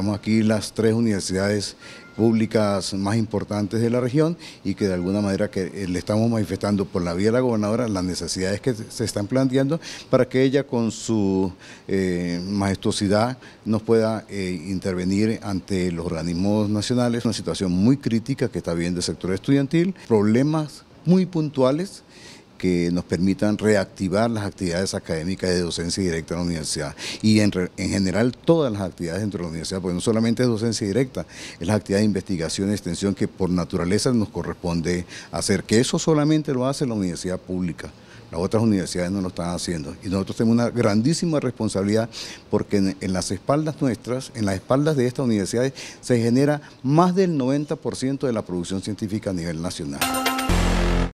Estamos aquí las tres universidades públicas más importantes de la región y que de alguna manera que eh, le estamos manifestando por la vía de la gobernadora las necesidades que se están planteando para que ella con su eh, majestuosidad nos pueda eh, intervenir ante los organismos nacionales, una situación muy crítica que está viendo el sector estudiantil, problemas muy puntuales que nos permitan reactivar las actividades académicas de docencia directa en la universidad y en, general todas las actividades dentro de la universidad, porque no solamente es docencia directa, es la actividad de investigación y extensión que por naturaleza nos corresponde hacer, que eso solamente lo hace la universidad pública las otras universidades no lo están haciendo. Y nosotros tenemos una grandísima responsabilidad porque en, las espaldas nuestras, en las espaldas de estas universidades, se genera más del 90% de la producción científica a nivel nacional.